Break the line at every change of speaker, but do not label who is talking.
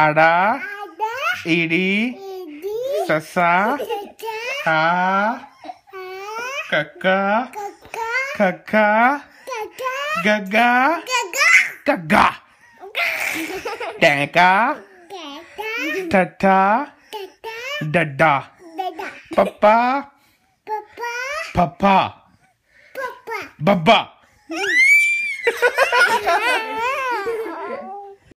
आड़ा ईडी ससा आ कक्का खक्का गग्गा कग्गा टैंका ठट्ठा डड्डा पप्पा पप्पा बब्बा